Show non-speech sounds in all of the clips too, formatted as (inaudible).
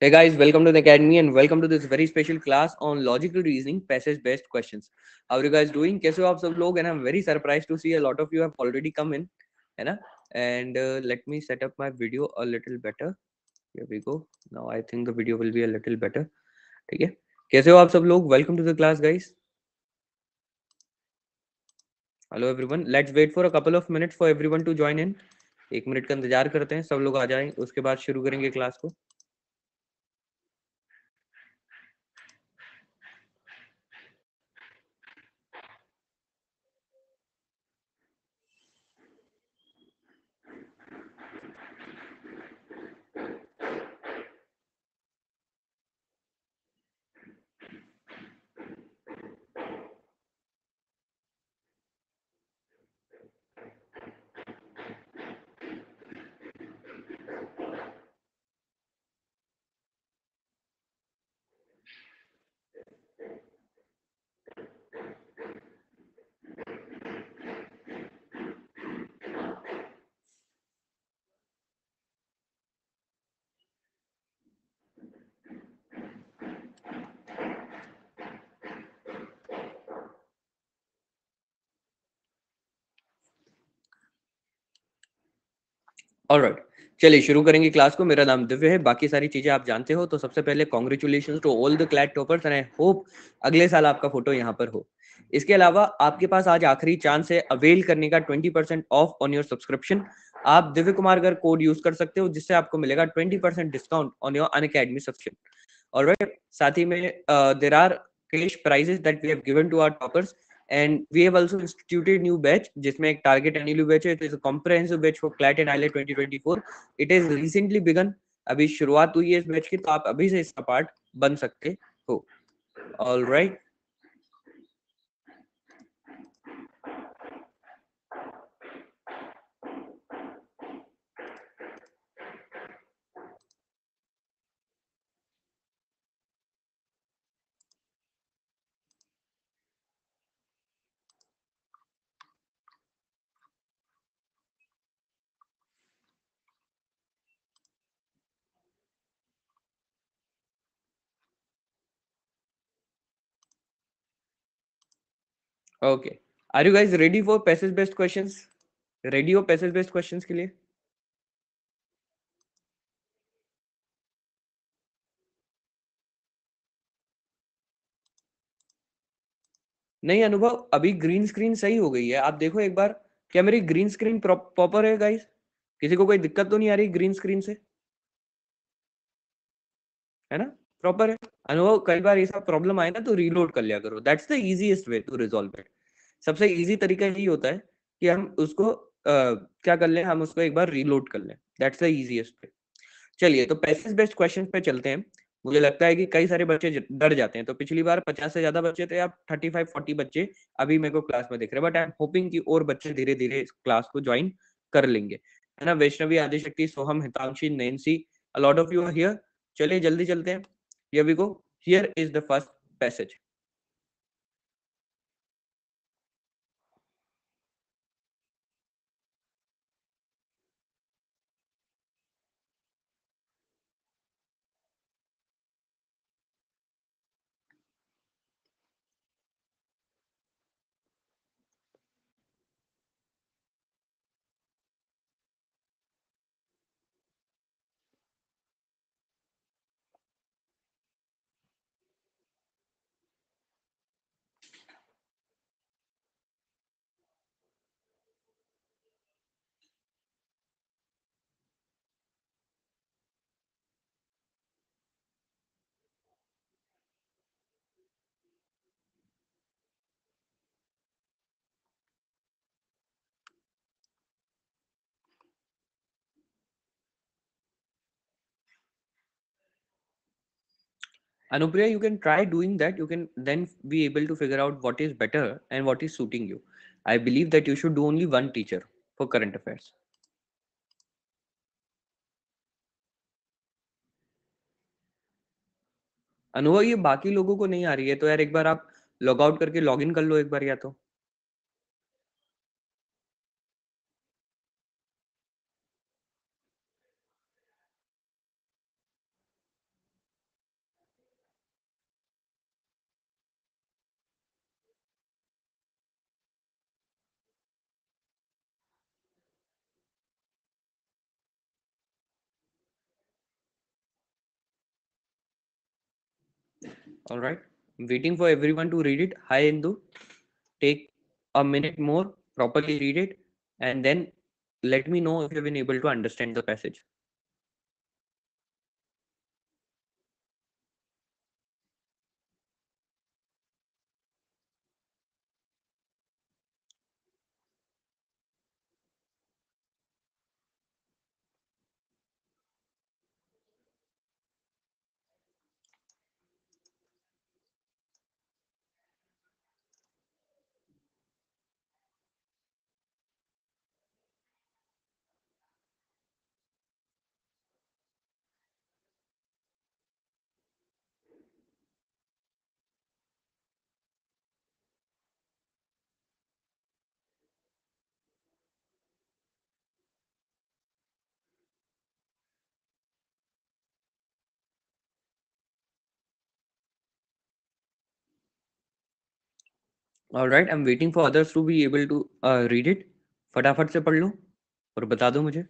Hey guys, welcome to the academy and welcome to this very special class on logical reasoning passage based questions. How are you guys doing? कैसे हो आप सब लोग? And I'm very surprised to see a lot of you have already come in, है ना? And uh, let me set up my video a little better. Here we go. Now I think the video will be a little better. ठीक है? कैसे हो आप सब लोग? Welcome to the class, guys. Hello everyone. Let's wait for a couple of minutes for everyone to join in. एक minute का इंतजार करते हैं सब लोग आ जाएं उसके बाद शुरू करेंगे क्लास को और राइट चलिए शुरू करेंगे क्लास को मेरा नाम दिव्य है बाकी सारी चीजें आप जानते हो तो सबसे पहले congratulation to all the CLAT toppers and I hope अगले साल आपका फोटो यहाँ पर हो इसके अलावा आपके पास आज आखिरी चांस है अवेल करने का 20% percent off on your subscription आप दिव्य कुमार कर कोड यूज कर सकते हो जिससे आपको मिलेगा 20% percent discount on your Unacademy subscription और साथ ही में there are cash prizes that we have given to our toppers and we have also instituted new batch जिसमें एक target annual batch है it is a comprehensive batch for CLAT and ILAT 2024 it is recently begun अभी शुरुआत हुई है इस batch की तो आप अभी से इसका पार्ट बन सकते हो all right okay are you guys ready for passage based questions ready हो पैसेज बेस्ड क्वेश्चंस के लिए नहीं अनुभव अभी ग्रीन स्क्रीन सही हो गई है आप देखो एक बार क्या मेरी ग्रीन स्क्रीन प्रॉपर है गाइस किसी को कोई दिक्कत तो नहीं आ रही ग्रीन स्क्रीन से है ना प्रॉपर है अनुभव कई बार ऐसा प्रॉब्लम आए ना तो रीलोड कर लिया करो that's the easiest way to resolve it सबसे इजी तरीका यही होता है कि हम उसको Uh, क्या कर लें हम उसको एक बार रीलोड कर लें दैट्स द इजीएस्ट वे चलिए तो पैसेज बेस्ड क्वेश्चन पे चलते हैं मुझे लगता है कि कई सारे बच्चे डर जाते हैं तो पिछली बार पचास से ज्यादा बच्चे थे अब थर्टी फाइव फोर्टी बच्चे अभी मेरे को क्लास में दिख रहे बट आई एम होपिंग कि और बच्चे धीरे धीरे क्लास को ज्वाइन कर लेंगे है ना Vaishnavi Adishakti Soham Hitanshi Nancy a lot of you here चलिए जल्दी चलते हैं Here we go. Here is the first passage. Anupriya, you can try doing that. You can then be able to figure out what is better and what is suiting you. I believe that you should do only one teacher for current affairs. अनुभव ये बाकी लोगों को नहीं आ रही है तो यार एक बार आप लॉग आउट करके लॉग इन कर लो एक बार या तो all right i'm waiting for everyone to read it hi indu take a minute more properly read it and then let me know if you've been able to understand the passage all right I am waiting for others to be able to read it फटाफट से पढ़ लो और बता दो मुझे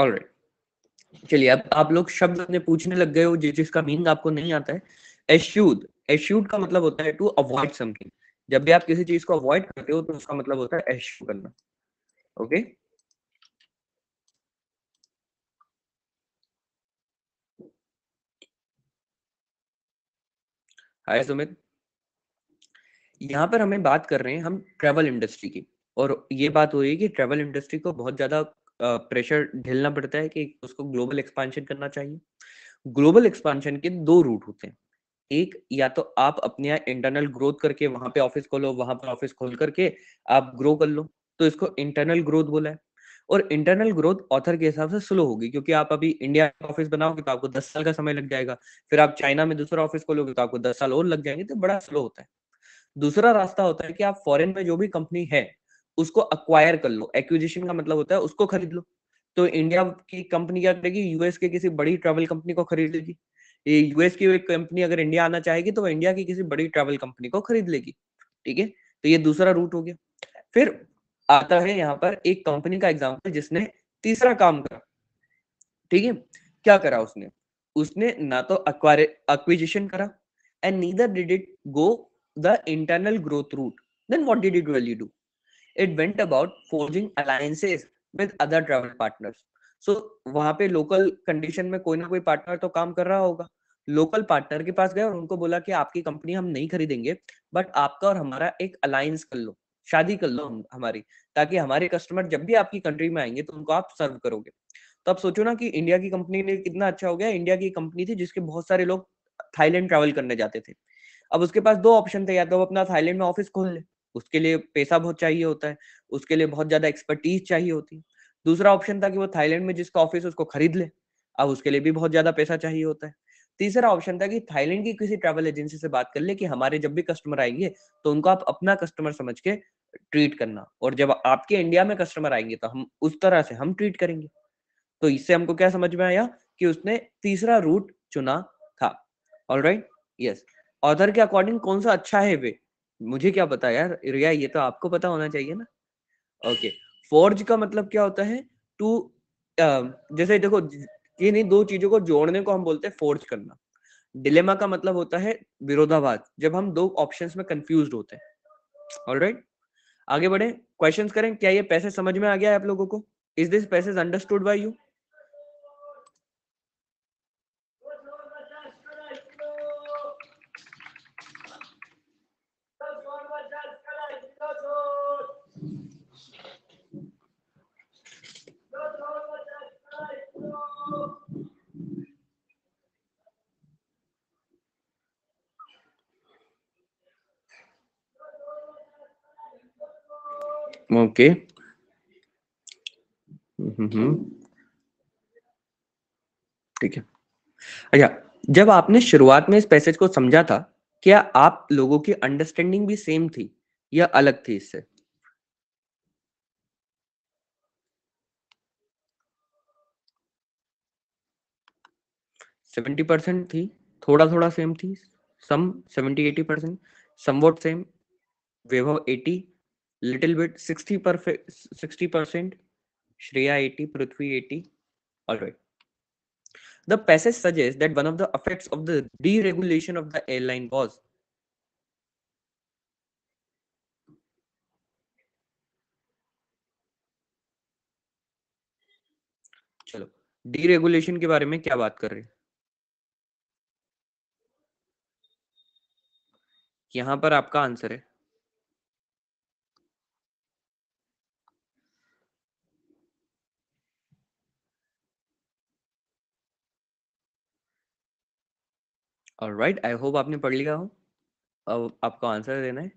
all right चलिए अब आप लोग शब्द अपने पूछने लग गए हो जिस जिसका मीनिंग आपको नहीं आता है एश्यूड एश्यूड का मतलब होता है टू अवॉइड समथिंग जब भी आप किसी चीज को अवॉइड करते हो तो उसका मतलब होता है एश्यू करना ओके हाय सुमित यहाँ पर हमें बात कर रहे हैं हम ट्रेवल इंडस्ट्री की और ये बात हो रही है कि ट्रेवल इंडस्ट्री को बहुत ज्यादा प्रेशर झेलना पड़ता है कि उसको ग्लोबल एक्सपांशन करना चाहिए ग्लोबल एक्सपांशन के दो रूट होते हैं एक या तो आप अपने यहाँ इंटरनल ग्रोथ करके वहां पे ऑफिस खोलो वहां पर ऑफिस खोल करके आप ग्रो कर लो तो इसको इंटरनल ग्रोथ बोला है और इंटरनल ग्रोथ ऑथर के हिसाब से स्लो होगी क्योंकि आप अभी इंडिया में ऑफिस बनाओगे तो आपको दस साल का समय लग जाएगा फिर आप चाइना में दूसरा ऑफिस खोलोगे तो आपको दस साल और लग जाएंगे तो बड़ा स्लो होता है दूसरा रास्ता होता है कि आप फॉरेन में जो भी कंपनी है उसको अक्वायर कर लो एक्विजिशन का मतलब होता है उसको खरीद लो तो इंडिया की कंपनी क्या करेगी यूएस के किसी बड़ी ट्रेवल कंपनी को खरीद लेगी ये यूएस की कंपनी अगर इंडिया आना चाहेगी तो वो इंडिया की किसी बड़ी ट्रेवल कंपनी को खरीद लेगी ठीक है तो ये दूसरा रूट हो गया फिर आता है यहाँ पर एक कंपनी का एग्जाम्पल जिसने तीसरा काम करा ठीक है क्या करा उसने उसने ना तो अक्विजिशन करा and neither did it go the internal growth route then what did it really do it went about forging alliances with other travel partners so so, वहां पे लोकल कंडीशन में कोई ना कोई पार्टनर तो काम कर रहा होगा लोकल पार्टनर के पास गए और उनको बोला कि आपकी कंपनी हम नहीं खरीदेंगे बट आपका और हमारा एक अलायंस कर लो शादी कर लो हम हमारी ताकि हमारे कस्टमर जब भी आपकी कंट्री में आएंगे तो उनको आप सर्व करोगे तो आप सोचो ना कि इंडिया की कंपनी ने कितना अच्छा हो गया इंडिया की कंपनी थी जिसके बहुत सारे लोग थाईलैंड ट्रैवल करने जाते थे अब उसके पास दो ऑप्शन थे या तो अपना थाईलैंड में ऑफिस खोल ले उसके लिए पैसा बहुत चाहिए होता है उसके लिए बहुत ज्यादा एक्सपर्टीज चाहिए होती है दूसरा ऑप्शन था कि वो थाईलैंड में जिसका ऑफिस उसको खरीद ले अब उसके लिए भी बहुत ज्यादा पैसा चाहिए होता है तीसरा ऑप्शन था कि थाईलैंड की किसी ट्रैवल एजेंसी से बात कर ले कि हमारे जब भी कस्टमर आएंगे तो उनको आप अपना कस्टमर समझ के ट्रीट करना और जब आपके इंडिया में कस्टमर आएंगे तो हम उस तरह से हम ट्रीट करेंगे तो इससे हमको क्या समझ में आया कि उसने तीसरा रूट चुना था ऑल राइट यस ऑथर के अकॉर्डिंग कौन सा अच्छा है वे मुझे क्या पता यार रिया ये तो आपको पता होना चाहिए ना ओके फोर्ज का मतलब क्या होता है टू जैसे देखो नहीं दो चीजों को जोड़ने को हम बोलते हैं फोर्ज करना डिलेमा का मतलब होता है विरोधाभास जब हम दो ऑप्शंस में कंफ्यूज होते हैं ऑलराइट right? आगे बढ़े क्वेश्चंस करें क्या ये पैसे समझ में आ गया है आप लोगों को is this passage understood by you okay ठीक है अच्छा जब आपने शुरुआत में इस पैसेज को समझा था क्या आप लोगों की अंडरस्टैंडिंग भी सेम थी या अलग थी इससे सेवेंटी परसेंट थी थोड़ा थोड़ा सेम थी some seventy eighty percent some somewhat same Vaibhav eighty little bit 60 perfect 60 percent shreya 80 prithvi 80 all right the passage suggests that one of the effects of the deregulation of the airline was चलो deregulation के बारे में क्या बात कर रहे हैं यहां पर आपका आंसर है और राइट आई होप आपने पढ़ लिया हो अब आपको आंसर देना है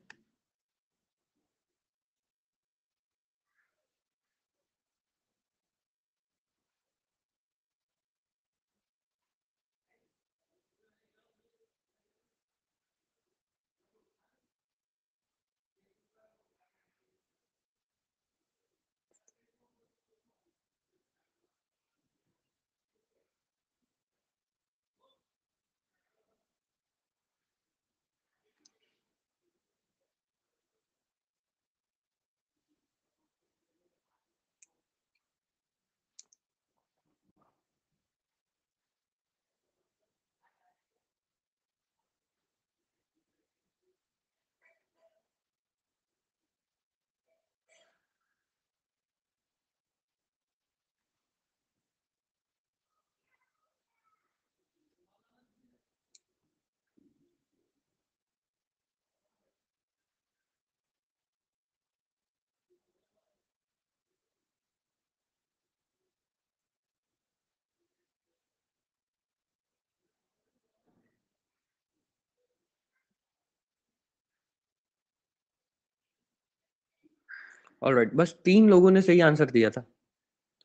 ऑलराइट बस तीन लोगों ने सही आंसर दिया था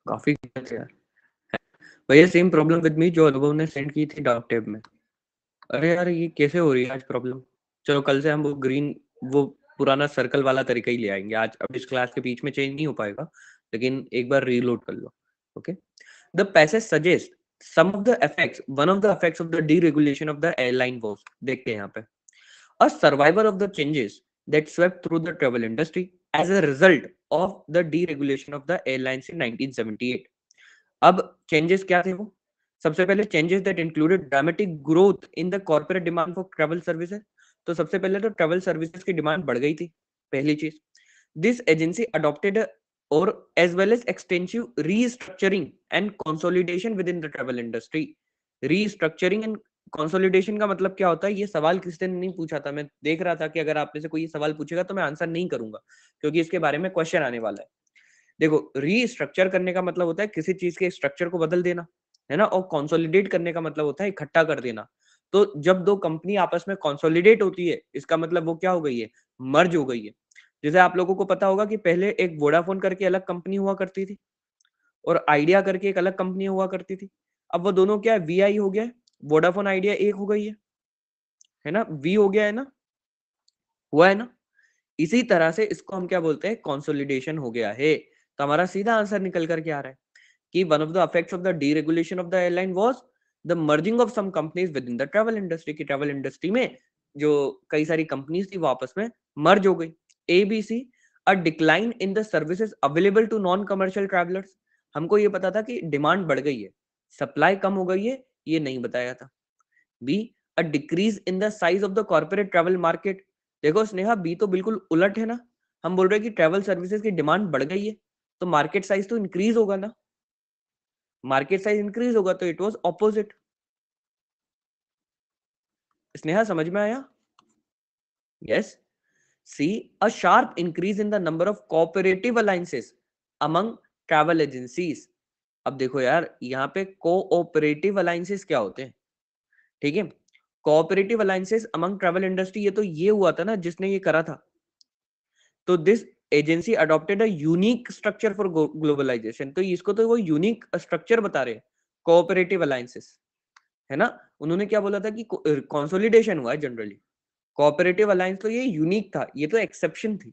काफी यार भैया सेम प्रॉब्लम विद मी जो अनुभव ने सेंड की थी डार्क टेप में अरे यार ये कैसे हो रही है आज प्रॉब्लम चलो कल से हम वो ग्रीन वो पुराना सर्कल वाला तरीका ही ले आएंगे आज अब इस क्लास के बीच में चेंज नहीं हो पाएगा लेकिन एक बार रीलोड कर लो okay the passage suggest some of the effects one of the effects of the deregulation of the airline was देखते हैं यहाँ पे a survivor of the changes that swept through the travel industry as a result of the deregulation of the airlines in 1978 अब changes क्या थे वो सबसे पहले changes that included dramatic growth in the corporate demand for travel services तो सबसे पहले तो ट्रेवल सर्विसेज की डिमांड बढ़ गई थी पहली चीज दिस एजेंसी अडॉप्टेड और as well as extensive restructuring and consolidation within the travel industry restructuring and consolidation का मतलब क्या होता है ये सवाल किसी ने नहीं पूछा था मैं देख रहा था कि अगर आप में से कोई ये सवाल पूछेगा तो मैं आंसर नहीं करूंगा क्योंकि इसके बारे में क्वेश्चन आने वाला है देखो रीस्ट्रक्चर करने का मतलब होता है किसी चीज के स्ट्रक्चर को बदल देना है ना और कॉन्सोलिडेट करने का मतलब होता है इकट्ठा कर देना तो जब दो कंपनी आपस में कॉन्सोलिडेट होती है इसका मतलब वो क्या हो गई है मर्ज हो गई है जैसे आप लोगों को पता होगा कि पहले एक वोडाफोन करके अलग कंपनी हुआ करती थी और आइडिया करके एक अलग कंपनी हुआ करती थी अब वो दोनों क्या है वी हो गया है वोडाफोन आइडिया एक हो गई है है ना वी हो गया है ना हुआ है ना इसी तरह से इसको हम क्या बोलते हैं कॉन्सोलिडेशन हो गया है तो हमारा सीधा आंसर निकल कर क्या आ रहा है कि one of the affect of the deregulation of the airline was the merging of some companies within the travel industry की ट्रेवल इंडस्ट्री में जो कई सारी कंपनीज थी वापस में मर्ज हो गई A B C a decline in the services available to non commercial travellers हमको ये पता था कि डिमांड बढ़ गई है सप्लाई कम हो गई है ये नहीं बताया था B a decrease in the size of the corporate travel market देखो स्नेहा बी तो बिल्कुल उलट है ना हम बोल रहे हैं कि ट्रेवल सर्विसेज की डिमांड बढ़ गई है तो मार्केट साइज तो इंक्रीज होगा ना मार्केट साइज इंक्रीज होगा तो इट वॉज ऑपोजिट स्नेहा समझ में आया yes C a sharp increase in the number of cooperative alliances among travel agencies अब देखो यार यहाँ पे कोऑपरेटिव अलायसेस क्या होते हैं ठीक है cooperative alliances among travel industry ये तो ये हुआ था ना जिसने ये करा था तो this agency adopted unique structure for globalisation तो इसको तो वो यूनिक स्ट्रक्चर बता रहे कोऑपरेटिव अलायंसेस है ना उन्होंने क्या बोला था कि कंसोलिडेशन हुआ है जनरली कोऑपरेटिव अलायंस तो ये यूनिक था ये तो एक्सेप्शन थी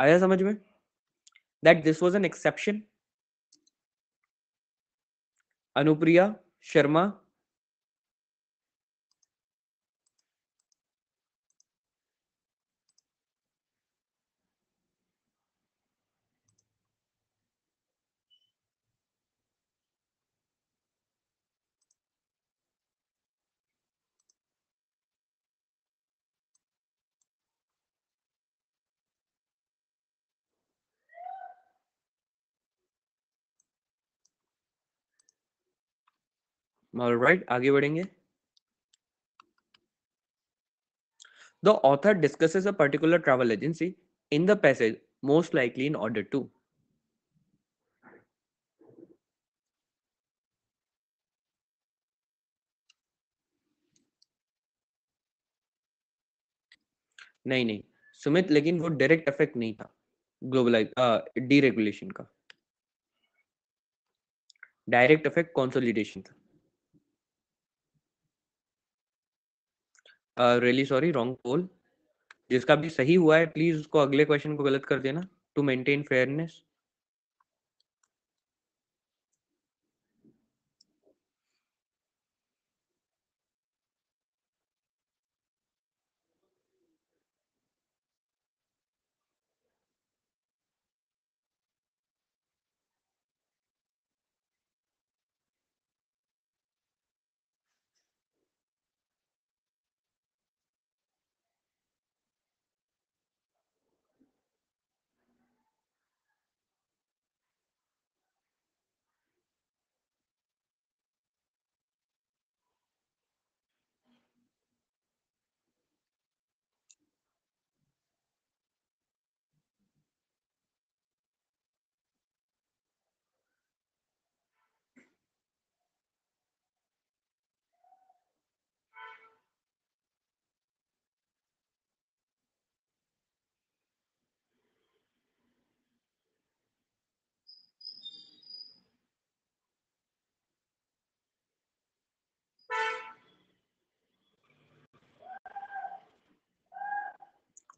आया समझ में that this was an exception anupriya sharma right right, आगे बढ़ेंगे The author discusses a particular travel agency in the passage, most likely in order to. नहीं नहीं सुमित लेकिन वो डायरेक्ट इफेक्ट नहीं था ग्लोबलाइज डीरेगुलेशन का डायरेक्ट इफेक्ट कंसोलिडेशन था रियली सॉरी रॉन्ग पोल जिसका भी सही हुआ है प्लीज उसको अगले क्वेश्चन को गलत कर देना to maintain fairness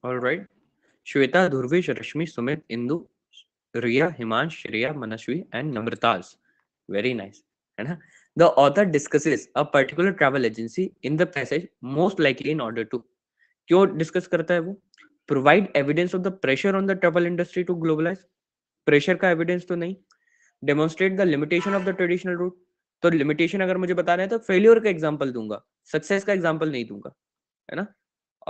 All right. Shweta, Dhurvish, Rashmi, Sumit, Indu, Riya, Himansh, Shreya, Manashvi, and Namritas. Very nice. The author discusses a particular travel agency in the passage most likely in order to. क्यों discuss करता है वो provide evidence of the pressure on the travel industry to globalise pressure का evidence तो नहीं demonstrate the limitation of the traditional route तो limitation अगर मुझे बताना है तो फेलियर का एग्जाम्पल दूंगा सक्सेस का एग्जाम्पल नहीं दूंगा है ना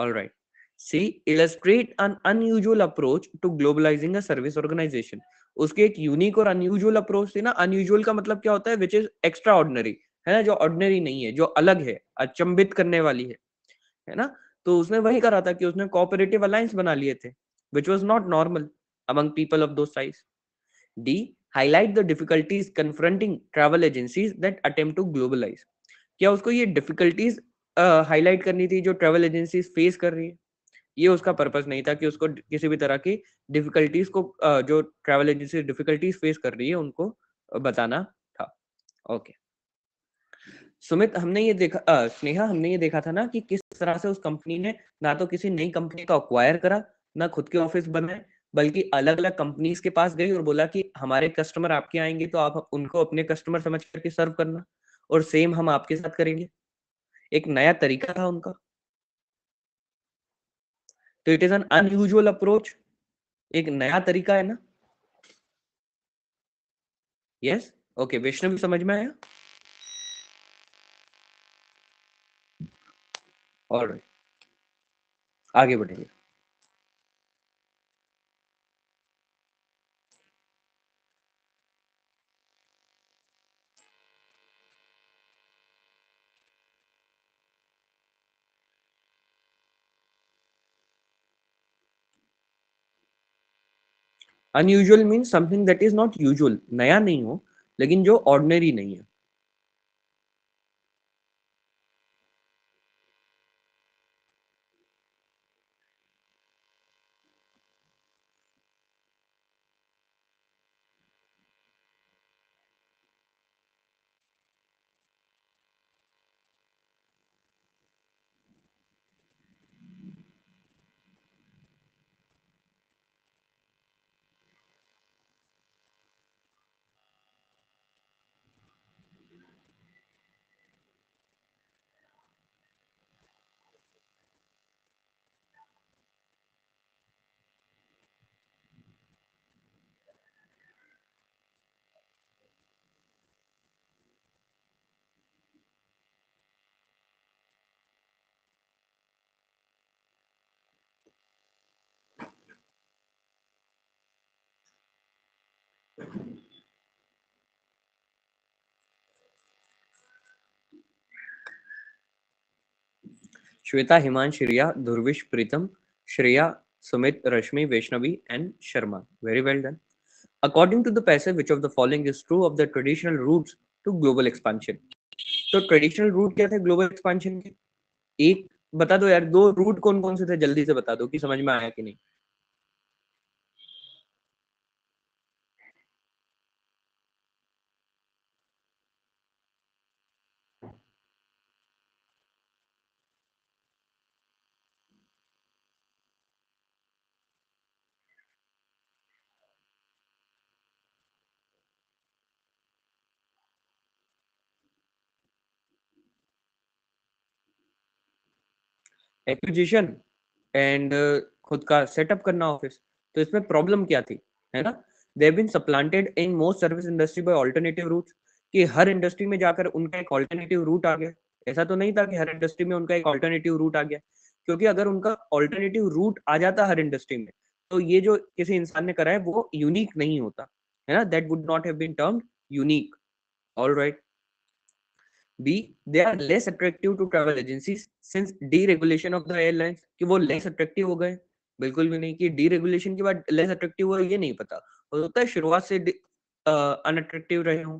all right C illustrate an unusual approach to globalising a service organisation उसके एक यूनिक और अनयूजुअल अप्रोच थी ना अनयूजुअल का मतलब क्या होता है विच इज एक्स्ट्रा ऑर्डनरी है ना जो ऑर्डनरी नहीं है जो अलग है अचंबित करने वाली है है ना तो उसने वही करा था कि उसने कोऑपरेटिव अलायंस बना लिए थे which was not normal among people of दो size D highlight the difficulties confronting travel agencies that attempt to globalise क्या उसको ये डिफिकल्टीज हाईलाइट uh, करनी थी जो ट्रेवल एजेंसीज फेस कर रही है ये उसका पर्पज नहीं था कि उसको किसी भी तरह की डिफिकल्टीज को जो ट्रैवल एजेंसी डिफिकल्टीज फेस कर रही है उनको बताना था ओके सुमित हमने ये देखा स्नेहा हमने ये देखा था ना कि किस तरह से उस कंपनी ने ना तो किसी नई कंपनी का अक्वायर करा ना खुद के ऑफिस बनाए बल्कि अलग अलग कंपनीज के पास गई और बोला कि हमारे कस्टमर आपके आएंगे तो आप उनको अपने कस्टमर समझ करके सर्व करना और सेम हम आपके साथ करेंगे एक नया तरीका था उनका तो it is an unusual approach एक नया तरीका है ना यस ओके वैष्णव समझ में आया और आगे बढ़ेंगे unusual mean something that is not usual नया नहीं हो लेकिन जो ऑर्डनरी नहीं है Shweta Himansh Shriya Dhurvish Pritam Shreya Sumit Rashmi Vaishnavi and Sharma very well done according to the passage which of the following is true of the traditional route to global expansion तो ट्रेडिशनल रूट क्या थे ग्लोबल एक्सपेंशन के एक बता दो यार दो रूट कौन कौन से थे जल्दी से बता दो कि समझ में आया कि नहीं एक्विजिशन एंड uh, खुद का सेटअप करना ऑफिस तो इसमें प्रॉब्लम क्या थी है ना they been supplanted in most service industry by alternative routes कि हर इंडस्ट्री में जाकर उनका एक अल्टरनेटिव रूट आ गया ऐसा तो नहीं था कि हर इंडस्ट्री में उनका एक ऑल्टरनेटिव रूट आ गया क्योंकि अगर उनका ऑल्टरनेटिव रूट आ जाता हर इंडस्ट्री में तो ये जो किसी इंसान ने करा है वो यूनिक नहीं होता है ना that would not have been termed unique all right B. They are less attractive to travel agencies since deregulation of the airlines कि वो less attractive हो गए बिल्कुल भी नहीं कि deregulation के बाद less attractive हुआ ये नहीं पता हो सकता है शुरुआत से unattractive uh, रहे हों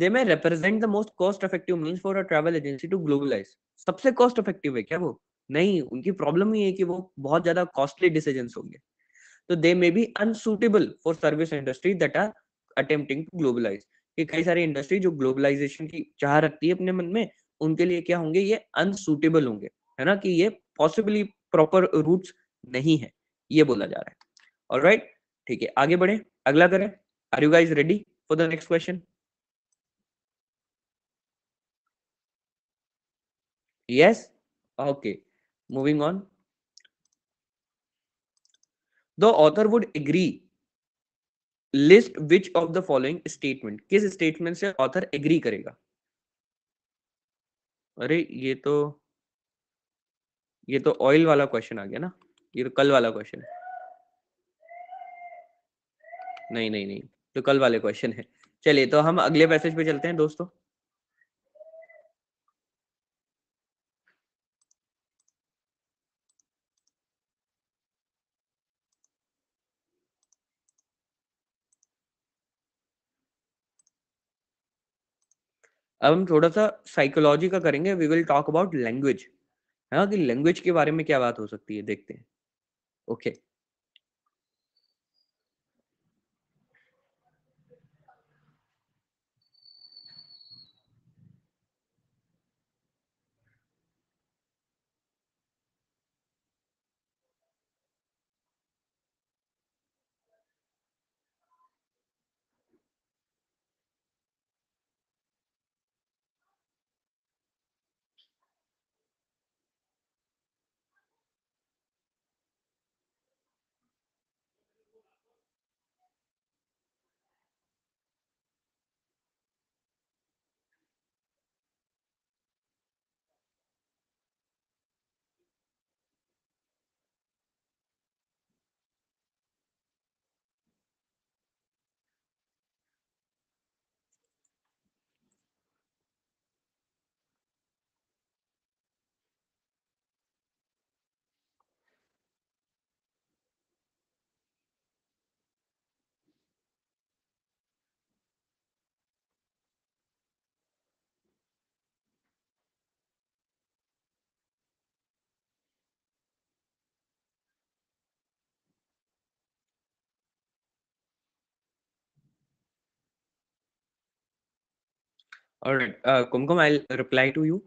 they may represent the most cost effective means for a travel agency to globalise सबसे कॉस्ट इफेक्टिव है क्या वो नहीं उनकी प्रॉब्लम ही है कि वो बहुत ज्यादा कॉस्टली डिसीजंस होंगे तो they may be unsuitable for service industry that are attempting to globalise कि कई सारी इंडस्ट्री जो ग्लोबलाइजेशन की चाह रखती है अपने मन में उनके लिए क्या होंगे ये अनसूटेबल होंगे है ना कि ये पॉसिबली प्रॉपर रूट नहीं है ये बोला जा रहा है और राइट ठीक है आगे बढ़े अगला करें are you guys ready for the next question yes okay moving on the author would agree list which of the following statement किस स्टेटमेंट से ऑथर एग्री करेगा अरे ये तो ये तो ऑयल वाला क्वेश्चन आ गया ना ये तो कल वाला क्वेश्चन है नहीं नहीं नहीं तो कल वाले क्वेश्चन है चलिए तो हम अगले पैसेज पे चलते हैं दोस्तों अब हम थोड़ा सा साइकोलॉजी का करेंगे we will talk about language है ना कि लैंग्वेज के बारे में क्या बात हो सकती है देखते हैं okay okay. All right, uh, Kumkum, I'll reply to you.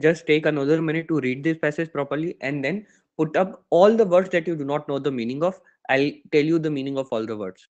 just take another minute to read this passage properly and then put up all the words that you do not know the meaning of. I'll tell you the meaning of all the words.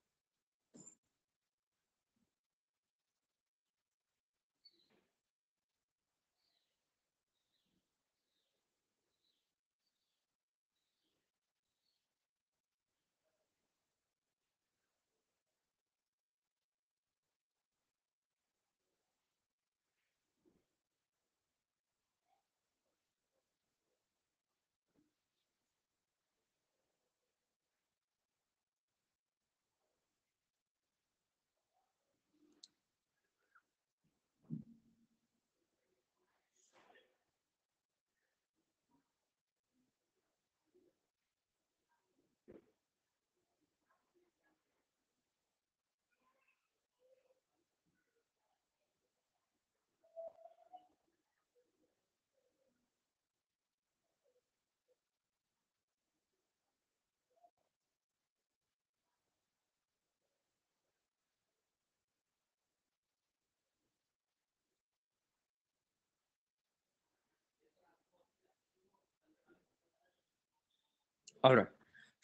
All right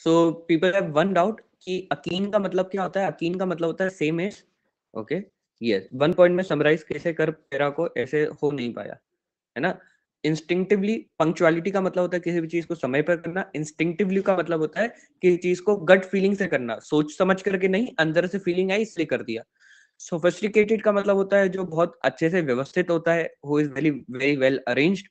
so people have one doubt कि akin का मतलब क्या होता है akin का मतलब होता है same is okay yes one point में समराइज कैसे कर पेरा को ऐसे हो नहीं पाया है ना इंस्टिंक्टिवली पंक्चुअलिटी का मतलब होता है किसी भी चीज को समय पर करना इंस्टिंक्टिवली का मतलब होता है किसी चीज को गट फीलिंग से करना सोच समझ करके नहीं अंदर से फीलिंग आई इसलिए कर दिया सोफिस्टिकेटेड का मतलब होता है जो बहुत अच्छे से व्यवस्थित होता है who is very very well arranged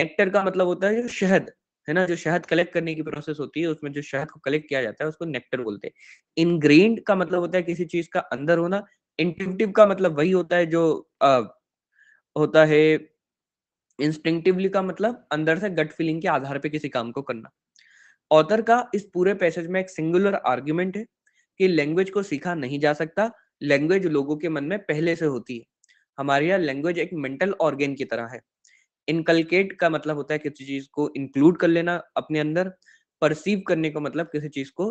nectar का मतलब होता है जो शहद है ना जो शहद कलेक्ट करने की प्रोसेस होती है उसमें जो शहद को कलेक्ट किया जाता है उसको नेक्टर बोलते हैं इनग्रेन्ड का मतलब होता है किसी चीज का अंदर होना इंटिव का मतलब वही होता है जो आ, होता है इंस्टिंक्टिवली का मतलब अंदर से गट फीलिंग के आधार पे किसी काम को करना ऑथर का इस पूरे पैसेज में एक सिंगुलर आर्ग्यूमेंट है कि लैंग्वेज को सीखा नहीं जा सकता लैंग्वेज लोगों के मन में पहले से होती है हमारे यहाँ लैंग्वेज एक मेंटल ऑर्गेन की तरह है इनकलकेट का मतलब होता है किसी चीज को इंक्लूड कर लेना अपने अंदर परसीव करने का मतलब किसी चीज को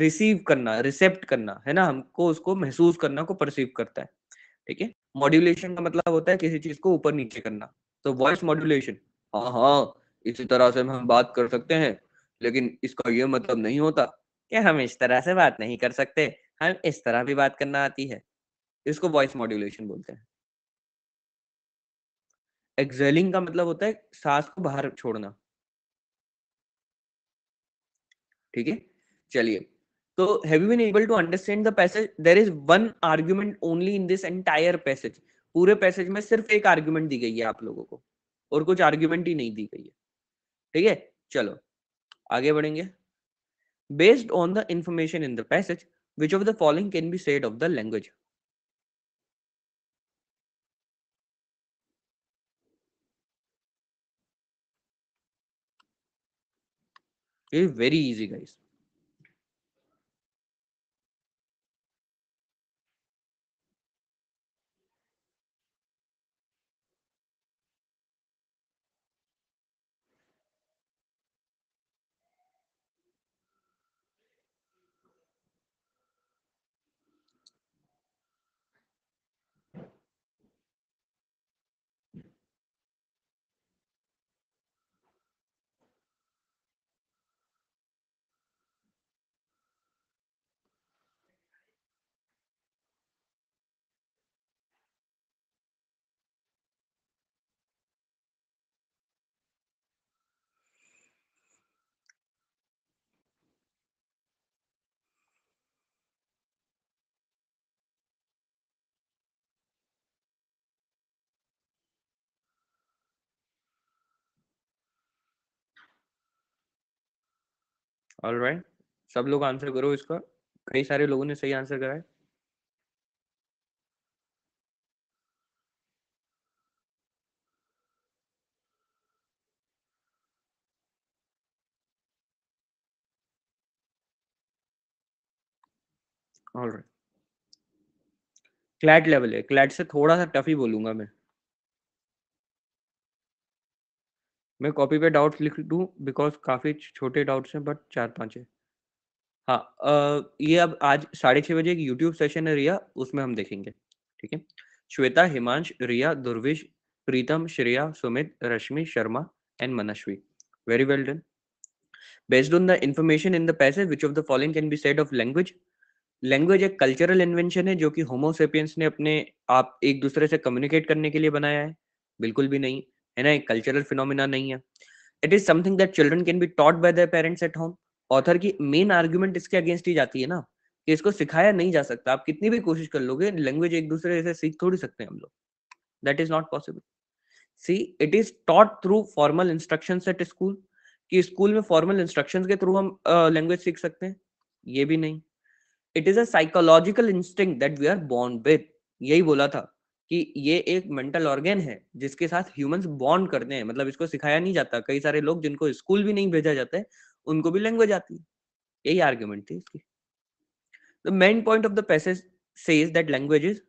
रिसीव करना रिसेप्ट करना है ना हमको उसको महसूस करना को परसीव करता है ठीक है मॉड्यूलेशन का मतलब होता है किसी चीज को ऊपर नीचे करना तो वॉइस मॉड्यूलेशन हाँ हाँ इसी तरह से हम बात कर सकते हैं लेकिन इसका यह मतलब नहीं होता कि हम इस तरह से बात नहीं कर सकते हम इस तरह भी बात करना आती है इसको वॉइस मॉड्यूलेशन बोलते हैं एक्सेलिंग का मतलब होता है सांस को बाहर छोड़ना ठीक है चलिए तो have you been able to understand the passage there is one argument only in this entire passage पूरे पैसेज में सिर्फ एक आर्गुमेंट दी गई है आप लोगों को और कुछ आर्गुमेंट ही नहीं दी गई है ठीक है चलो आगे बढ़ेंगे based on the information in the passage which of the following can be said of the language Okay, very easy, guys. All right सब लोग आंसर करो इसका कई सारे लोगों ने सही आंसर करा है ऑल राइट क्लैट लेवल है क्लैट से थोड़ा सा टफ ही बोलूंगा मैं मैं कॉपी पे डाउट्स लिख दूँ बिकॉज काफ़ी छोटे डाउट्स हैं बट चार पाँच है हाँ आ, ये अब आज साढ़े छः बजे एक यूट्यूब सेशन है रिया उसमें हम देखेंगे ठीक है Shweta Himansh Riya Durvish Pritam Shreya Sumit Rashmi Sharma and Manasvi very well done based on the information in the passage which of the following can be said of language language एक कल्चरल इन्वेंशन है जो कि होमोसेपियंस ने अपने आप एक दूसरे से कम्युनिकेट करने के लिए बनाया है बिल्कुल भी नहीं है ना एक कल्चरल फिनोमिना नहीं है it is something that children can be taught by their parents at home author की मेन आर्ग्यूमेंट इसके अगेंस्ट ही जाती है ना कि इसको सिखाया नहीं जा सकता आप कितनी भी कोशिश कर लोगे लैंग्वेज एक दूसरे से सीख थोड़ी सकते हैं हम लोग that is not possible C it is taught through formal instruction at school कि स्कूल में फॉर्मल इंस्ट्रक्शन के थ्रू हम लैंग्वेज uh, सीख सकते हैं ये भी नहीं it is a psychological instinct that we are born with यही बोला था कि ये एक मेंटल ऑर्गेन है जिसके साथ ह्यूमंस बॉन्ड करते हैं मतलब इसको सिखाया नहीं जाता कई सारे लोग जिनको स्कूल भी नहीं भेजा जाता है उनको भी लैंग्वेज आती है यही आर्ग्यूमेंट थी इसकी the main point of the passage that language is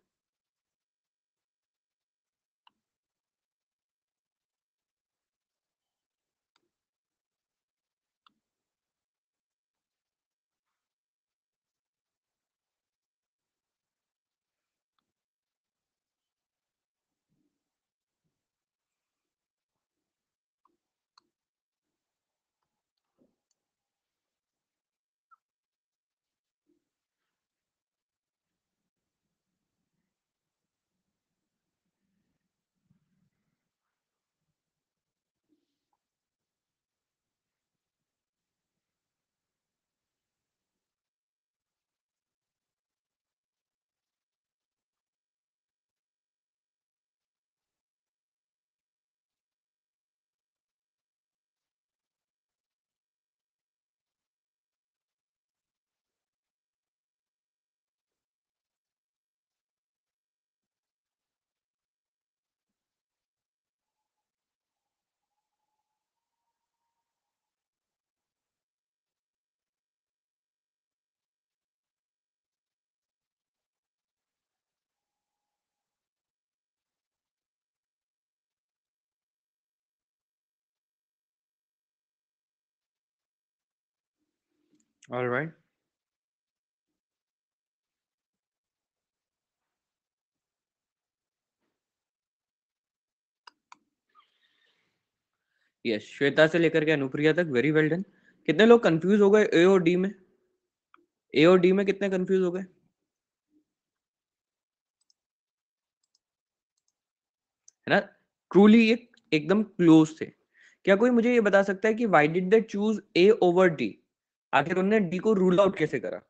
All right. Yes yes, Shweta से लेकर के अनुप्रिया तक वेरी वेल डन कितने लोग कंफ्यूज हो गए ए और डी में ए और डी में कितने कंफ्यूज हो गए है ना ट्रूली ये एकदम क्लोज थे क्या कोई मुझे ये बता सकता है कि why did they choose A over D आखिर उनने डी को रूल आउट कैसे करा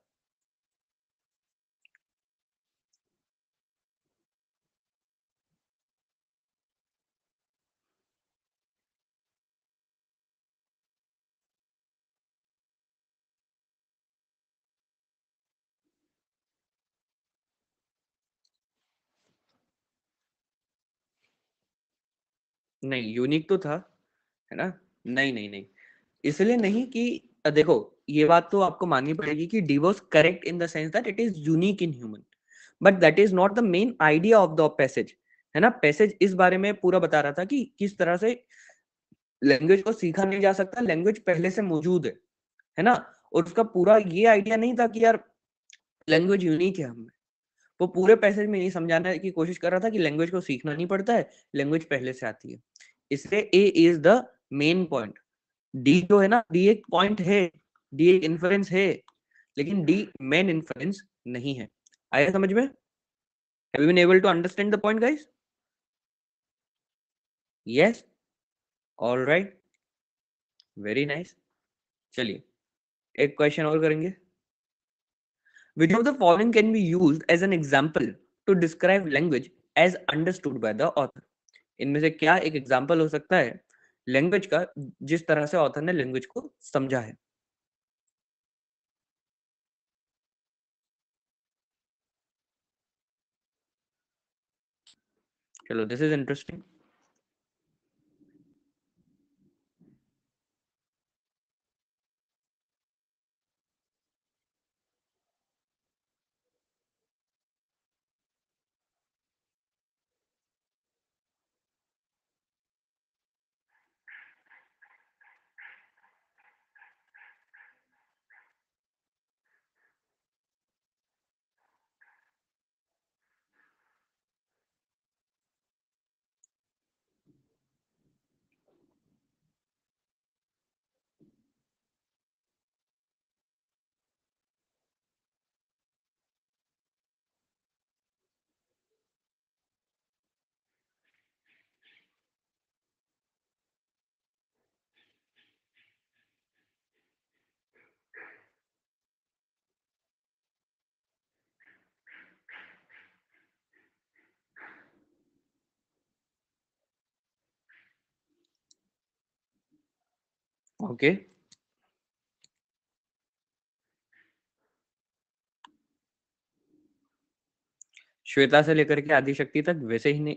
नहीं यूनिक तो था है ना नहीं नहीं नहीं इसलिए नहीं कि देखो ये बात तो आपको माननी पड़ेगी कि D was correct in the sense that it is unique in human but that is not the main idea of the passage है ना पैसेज इस बारे में पूरा बता रहा था कि किस तरह से लैंग्वेज को सीखा नहीं जा सकता लैंग्वेज पहले से मौजूद है है ना और उसका पूरा ये आइडिया नहीं था कि यार लैंग्वेज यूनिक है हमें वो पूरे पैसेज में यही समझाने की कोशिश कर रहा था कि लैंग्वेज को सीखना नहीं पड़ता है लैंग्वेज पहले से आती है इसलिए A is the main point D जो है ना डी एक पॉइंट है डी एक इन्फ्लुएंस है लेकिन डी मेन इन्फ्लुएंस नहीं है आया समझ में have you been able to understand the point guys yes all right very nice चलिए एक क्वेश्चन और करेंगे which of the following can be used as an example to describe language as understood by the author इनमें से क्या एक example हो सकता है लैंग्वेज का जिस तरह से ऑथर ने लैंग्वेज को समझा है चलो this is interesting okay Shweta से लेकर के आदिशक्ति तक वैसे ही नहीं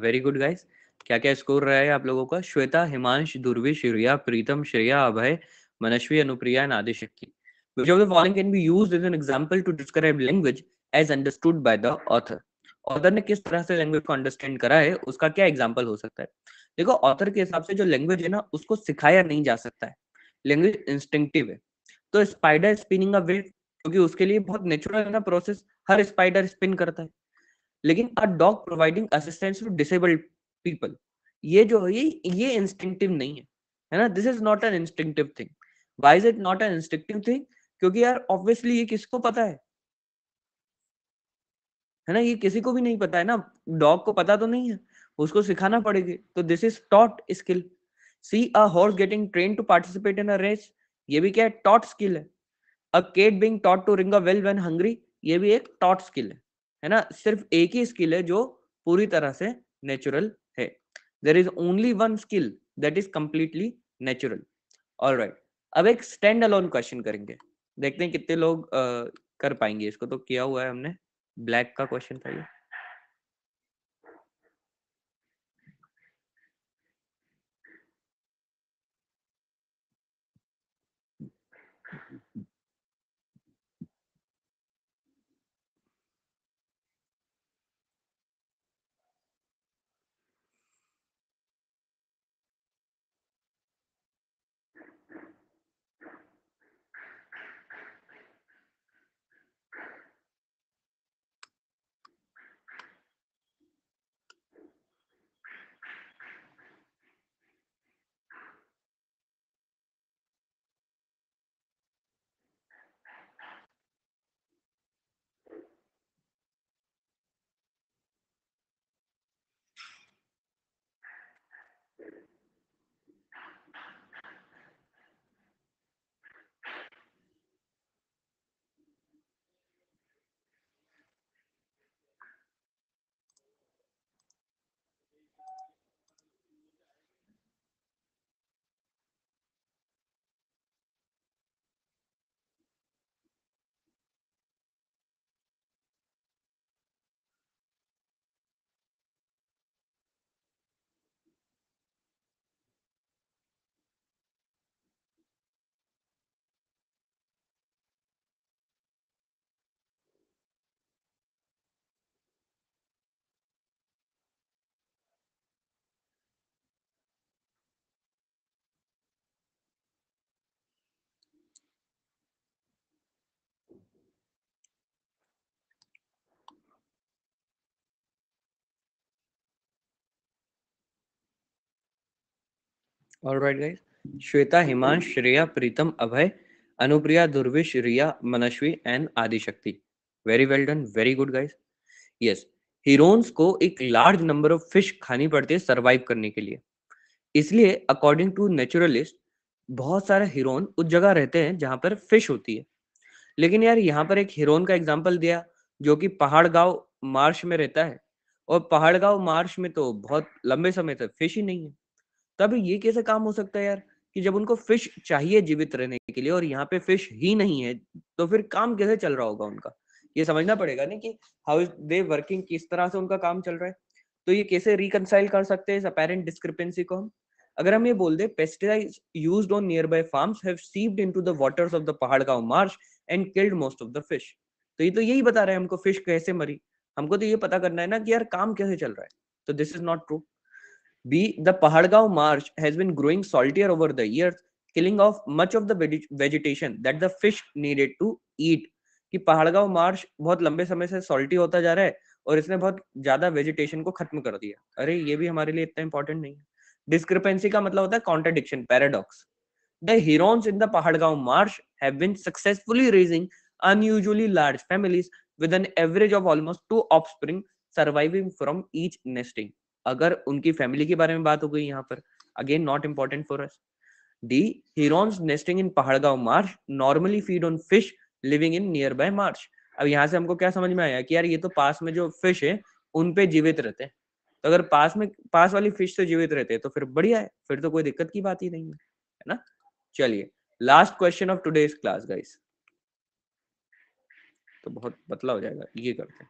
वेरी गुड गाइस क्या क्या स्कोर रहा है आप लोगों का Shweta Himansh Dhruvi Shreya Pritam Shreya Abhay Manasvi Anupriya and Adishakti Shakti which of the following can be used as an example to describe language as understood by the author author ने किस तरह से लैंग्वेज को अंडरस्टैंड करा है उसका क्या एग्जाम्पल हो सकता है देखो ऑथर के हिसाब से जो लैंग्वेज है ना उसको सिखाया नहीं जा सकता है लैंग्वेज इंस्टिंक्टिव है तो स्पाइडर स्पिनिंग अ वेव क्योंकि उसके लिए बहुत नेचुरल है ना प्रोसेस हर स्पाइडर स्पिन करता है लेकिन a dog providing assistance to disabled people ये जो है ये इंस्टिंक्टिव नहीं है है ना this is not an instinctive thing why is it not an instinctive thing क्योंकि यार ऑब्वियसली ये किसको पता है है ना ये किसी को भी नहीं पता है ना डॉग को पता तो नहीं है उसको सिखाना पड़ेगी तो this is taught skill C a horse getting train to participate in a race ये भी क्या है टॉट स्किल है a cat being taught to ring a bell when hungry ये भी एक टॉट स्किल है है ना सिर्फ एक ही स्किल है जो पूरी तरह से नेचुरल है there is only one skill that is completely natural all right अब एक स्टैंड अलोन क्वेश्चन करेंगे देखते हैं कितने लोग आ, कर पाएंगे इसको तो किया हुआ है हमने ब्लैक का क्वेश्चन था ये all right guys Shweta Himansh Shreya Pritam Abhay Anupriya Durvish Riya Manasvi and Adishakti very well done very good guys yes herons को एक लार्ज नंबर ऑफ फिश खानी पड़ती है सरवाइव करने के लिए इसलिए अकॉर्डिंग टू नेचुरलिस्ट बहुत सारे हीरोन उस जगह रहते हैं जहां पर फिश होती है लेकिन यार यहाँ पर एक हीरोन का एग्जाम्पल दिया जो कि पहाड़ गांव मार्श में रहता है और पहाड़ गांव मार्श में तो बहुत लंबे समय तक फिश ही नहीं है अभी ये कैसे काम हो सकता है यार कि जब उनको फिश चाहिए जीवित रहने के लिए और यहाँ पे फिश ही नहीं है तो फिर काम कैसे चल रहा होगा उनका ये समझना पड़ेगा ना कि हाउ दे वर्किंग किस तरह से उनका काम चल रहा है तो ये कैसे रिकनसाइल कर सकते हैं इस अपेरेंट डिस्क्रिपेंसी को हम अगर हम ये बोल दे pesticide used on nearby farms have seeped into the waters of the Pahargaon marsh and killed most of the fish तो ये तो यही बता रहे हैं हमको फिश कैसे मरी हमको तो ये पता करना है ना कि यार काम कैसे चल रहा है तो this is not true B. The Pahargao marsh has been growing saltier over the years, killing off much of the vegetation that the fish needed to eat. कि पहाड़गांव मार्श बहुत लंबे समय से सॉल्टी होता जा रहा है और इसने बहुत ज्यादा वेजिटेशन को खत्म कर दिया अरे ये भी हमारे लिए इतना इंपॉर्टेंट नहीं है डिस्क्रिपेंसी का मतलब होता है contradiction paradox the herons in the Pahargaon marsh have been successfully raising unusually large families with an average of almost two offspring surviving from each nesting अगर उनकी फैमिली के बारे में बात हो गई यहाँ पर again not important for us D herons nesting in Pahargaon marsh normally feed on fish living in nearby marsh अब यहाँ से हमको क्या समझ में आया कि यार ये तो पास में जो फिश है उनपे जीवित रहते हैं तो अगर पास में पास वाली फिश से जीवित रहते हैं तो फिर बढ़िया है फिर तो कोई दिक्कत की बात ही नहीं है है ना चलिए last question of today's class guys तो बहुत बतला हो जाएगा ये करते हैं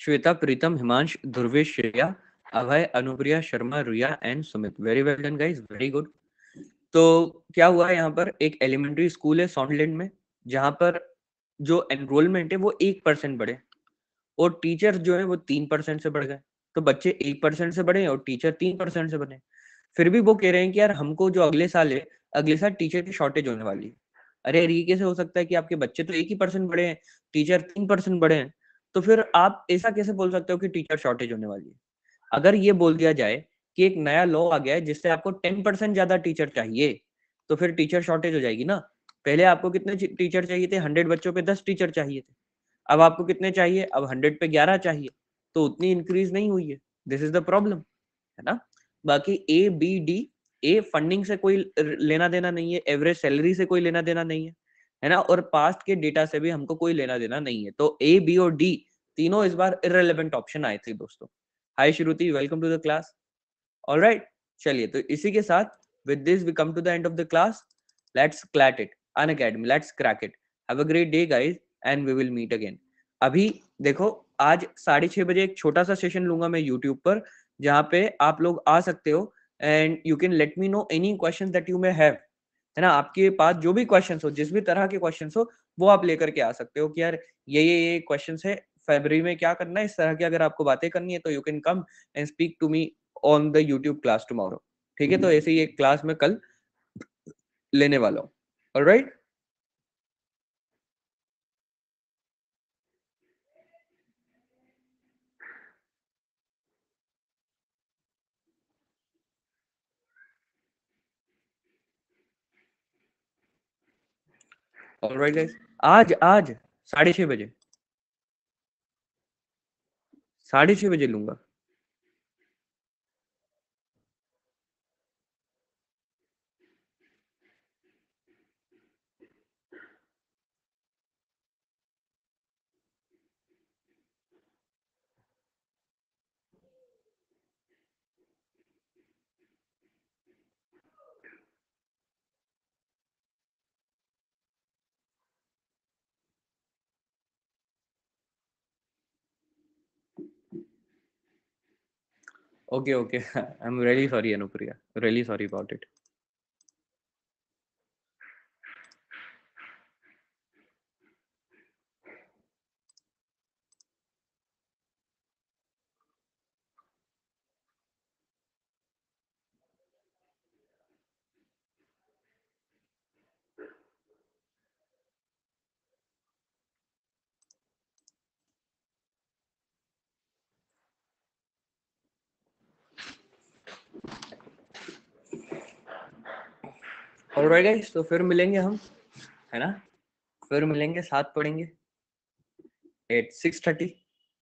Shweta Pritam Himansh Dhruve Shreya Abhay Anupriya Sharma Riya and Sumit very well done guys, very good तो क्या हुआ यहाँ पर एक एलिमेंट्री स्कूल है सॉन्डलैंड में जहाँ पर जो एनरोलमेंट है वो एक परसेंट बढ़े और टीचर जो है वो तीन परसेंट से बढ़ गए तो बच्चे एक परसेंट से बढ़े और टीचर तीन परसेंट से बने फिर भी वो कह रहे हैं कि यार हमको जो अगले साल है अगले साल टीचर की शॉर्टेज होने वाली है अरे तरीके कैसे हो सकता है कि आपके बच्चे तो एक ही परसेंट बढ़े हैं टीचर तीन परसेंट बढ़े हैं तो फिर आप ऐसा कैसे बोल सकते हो कि टीचर शॉर्टेज होने वाली है अगर ये बोल दिया जाए कि एक नया लॉ आ गया है जिससे आपको टेन परसेंट ज्यादा टीचर चाहिए तो फिर टीचर शॉर्टेज हो जाएगी ना पहले आपको कितने टीचर चाहिए थे हंड्रेड बच्चों पे दस टीचर चाहिए थे अब आपको कितने चाहिए अब हंड्रेड पे ग्यारह चाहिए तो उतनी इंक्रीज नहीं हुई है दिस इज द प्रॉब्लम है ना बाकी A B D a funding से कोई लेना देना नहीं है एवरेज सैलरी से कोई लेना देना नहीं है है ना और पास्ट के डेटा से भी हमको कोई लेना देना नहीं है तो ए बी और डी तीनों इस बार इरेलीवेंट ऑप्शन आए थे दोस्तों hi Shruti welcome to the class all चलिए तो इसी के साथ with this we come to the end of the class let's CLAT it Unacademy let's crack it have a great day guys and we will meet again अभी देखो आज साढ़े छह बजे एक छोटा सा सेशन लूंगा मैं यूट्यूब पर जहाँ पे आप लोग आ सकते हो and you can let me know any question that you may have है ना आपके पास जो भी क्वेश्चन हो जिस भी तरह के क्वेश्चन हो वो आप लेकर के आ सकते हो कि यार ये ये ये क्वेश्चन है फेबररी में क्या करना है इस तरह की अगर आपको बातें करनी है तो you can come and speak to me on the YouTube class tomorrow ठीक है तो हम्म। ऐसे ही एक क्लास में कल लेने वाला हूँ राइट ऑलराइट गाइस आज आज साढ़े छः बजे साढ़े छः बजे लूंगा Okay, okay. (laughs) I'm really sorry, Anupriya. Really sorry about it. Alright guys तो फिर मिलेंगे हम है ना फिर मिलेंगे साथ पढ़ेंगे एट सिक्स थर्टी